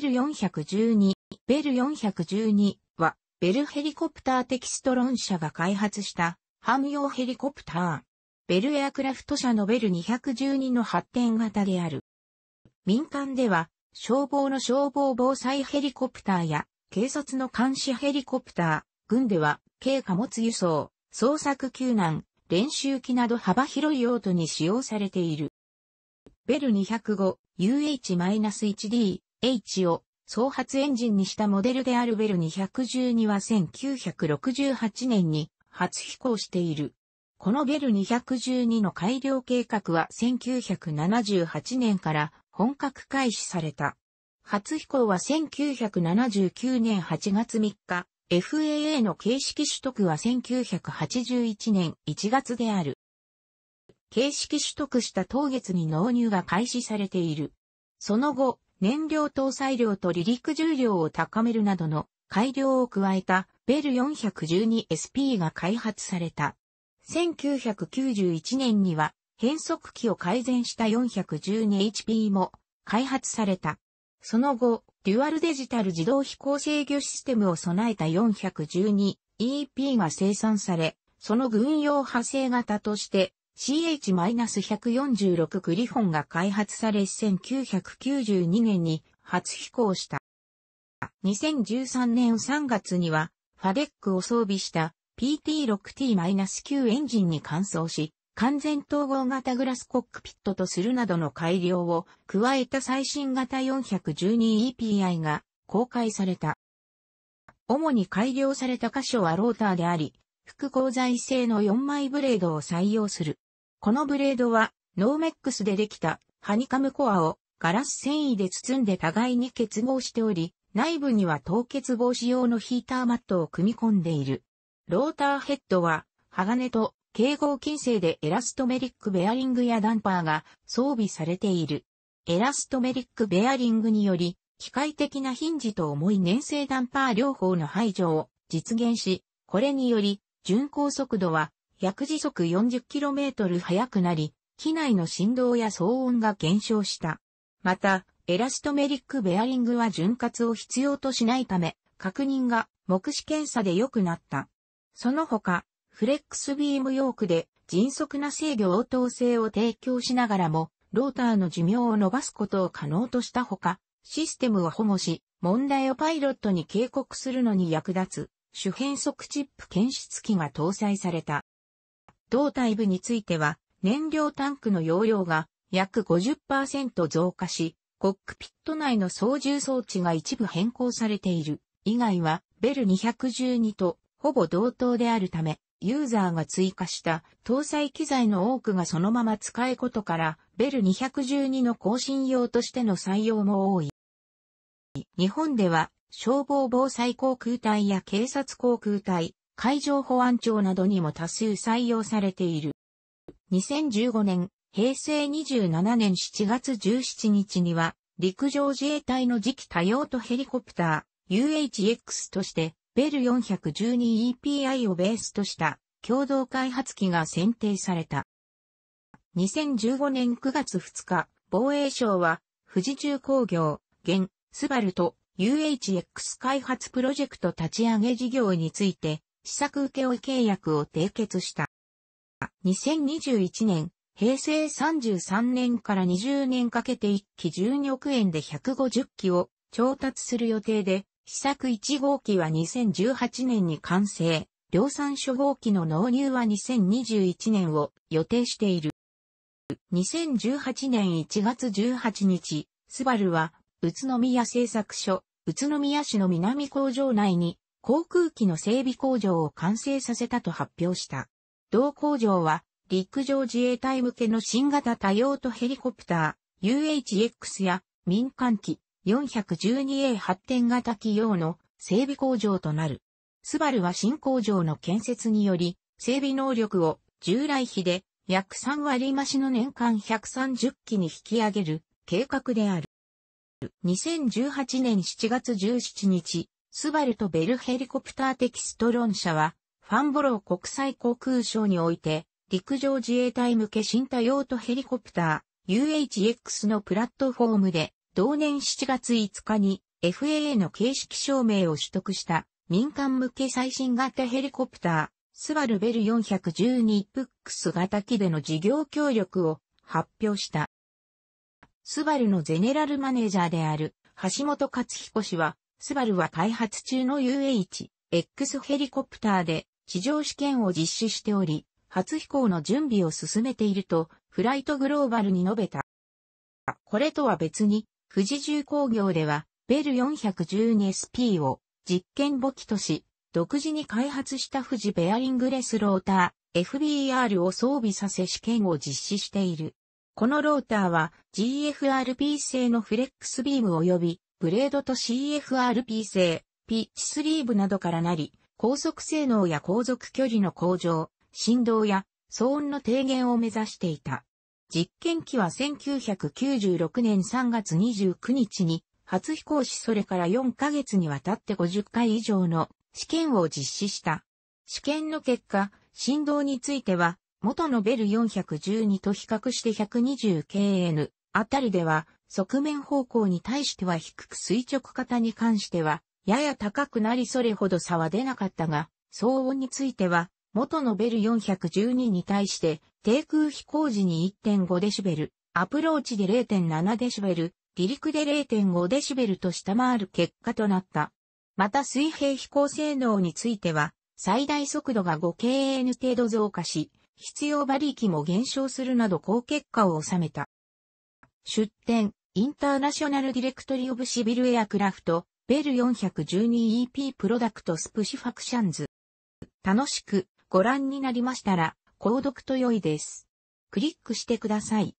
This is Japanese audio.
ベル412、ベル412は、ベルヘリコプターテキストロン社が開発した汎用ヘリコプター。ベルエアクラフト社のベル212の発展型である。民間では、消防の消防防災ヘリコプターや、警察の監視ヘリコプター、軍では、軽貨物輸送、捜索救難、練習機など幅広い用途に使用されている。ベル205、UH-1D、H を総発エンジンにしたモデルであるベル212は1968年に初飛行している。このベル212の改良計画は1978年から本格開始された。初飛行は1979年8月3日、FAA の形式取得は1981年1月である。形式取得した当月に納入が開始されている。その後、燃料搭載量と離陸重量を高めるなどの改良を加えたベル 412SP が開発された。1991年には変速機を改善した 412HP も開発された。その後、デュアルデジタル自動飛行制御システムを備えた 412EP が生産され、その軍用派生型として CH-146 グリフォンが開発され1992年に初飛行した。2013年3月には、ファデックを装備した PT6T-9 エンジンに換装し、完全統合型グラスコックピットとするなどの改良を加えた最新型 412EPI が公開された。主に改良された箇所はローターであり、複合材製の4枚ブレードを採用する。このブレードは、ノーメックスでできたハニカムコアをガラス繊維で包んで互いに結合しており、内部には凍結防止用のヒーターマットを組み込んでいる。ローターヘッドは、鋼と軽合金製でエラストメリックベアリングやダンパーが装備されている。エラストメリックベアリングにより、機械的なヒンジと重い粘性ダンパー両方の排除を実現し、これにより巡航速度は約時速 40km 速くなり、機内の振動や騒音が減少した。また、エラストメリックベアリングは潤滑を必要としないため、確認が目視検査で良くなった。その他、フレックスビームヨークで迅速な制御応答性を提供しながらも、ローターの寿命を伸ばすことを可能としたほか、システムを保護し、問題をパイロットに警告するのに役立つ主変速チップ検出機が搭載された。胴体部については、燃料タンクの容量が約50%増加し、コックピット内の操縦装置が一部変更されている。以外は、ベル212とほぼ同等であるため、ユーザーが追加した搭載機材の多くがそのまま使えことから、ベル212の更新用としての採用も多い。日本では消防防災航空隊や警察航空隊、海上保安庁などにも多数採用されている。2015年、平成27年7月17日には、陸上自衛隊の次期多用途ヘリコプター、UHX として、ベル 412EPI をベースとした共同開発機が選定された。2015年9月2日、防衛省は、富士重工業、現、スバルと UHX 開発プロジェクト立ち上げ事業について、作受請負契約を締結した。2021年、平成33年から20年かけて1機12億円で150機を調達する予定で、試作1号機は2018年に完成、量産初号機の納入は2021年を予定している。2018年1月18日、スバルは、宇都宮製作所、宇都宮市の南工場内に航空機の整備工場を完成させたと発表した。同工場は陸上自衛隊向けの新型多用途ヘリコプター UHX や民間機 412A 発展型機用の整備工場となる。スバルは新工場の建設により整備能力を従来比で約3割増しの年間130機に引き上げる計画である。2018年7月17日、スバルとベルヘリコプターテキスト論社は、ファンボロー国際航空省において、陸上自衛隊向け新多用途ヘリコプター、UHX のプラットフォームで、同年7月5日に FAA の形式証明を取得した民間向け最新型ヘリコプター、スバルベル412プックス型機での事業協力を発表した。スバルのゼネラルマネージャーである橋本勝彦氏は、スバルは開発中の UH-X ヘリコプターで地上試験を実施しており、初飛行の準備を進めていると、フライトグローバルに述べた。これとは別に、富士重工業では、ベル 412SP を実験簿機とし、独自に開発した富士ベアリングレスローター、FBR を装備させ試験を実施している。このローターは GFRP 製のフレックスビーム及びブレードと CFRP 製、ピッチスリーブなどからなり、高速性能や航続距離の向上、振動や騒音の低減を目指していた。実験機は1996年3月29日に初飛行しそれから4ヶ月にわたって50回以上の試験を実施した。試験の結果、振動については元のベル412と比較して 120kN あたりでは、側面方向に対しては低く垂直型に関しては、やや高くなりそれほど差は出なかったが、騒音については、元のベル412に対して、低空飛行時に 1.5dB、アプローチで 0.7dB、離陸で 0.5dB と下回る結果となった。また水平飛行性能については、最大速度が 5kN 程度増加し、必要馬力も減少するなど好結果を収めた。出展、インターナショナルディレクトリオブシビルエアクラフト、ベル 412EP プロダクトスプシファクションズ。楽しくご覧になりましたら、購読と良いです。クリックしてください。